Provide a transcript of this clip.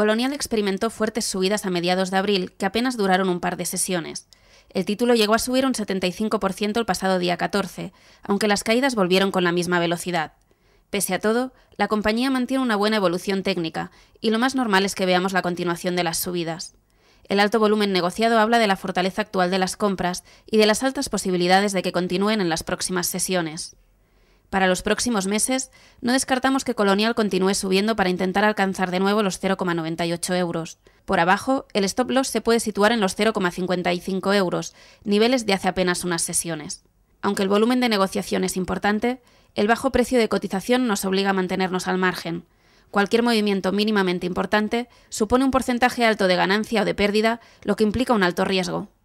Colonial experimentó fuertes subidas a mediados de abril que apenas duraron un par de sesiones. El título llegó a subir un 75% el pasado día 14, aunque las caídas volvieron con la misma velocidad. Pese a todo, la compañía mantiene una buena evolución técnica y lo más normal es que veamos la continuación de las subidas. El alto volumen negociado habla de la fortaleza actual de las compras y de las altas posibilidades de que continúen en las próximas sesiones. Para los próximos meses, no descartamos que Colonial continúe subiendo para intentar alcanzar de nuevo los 0,98 euros. Por abajo, el stop loss se puede situar en los 0,55 euros, niveles de hace apenas unas sesiones. Aunque el volumen de negociación es importante, el bajo precio de cotización nos obliga a mantenernos al margen. Cualquier movimiento mínimamente importante supone un porcentaje alto de ganancia o de pérdida, lo que implica un alto riesgo.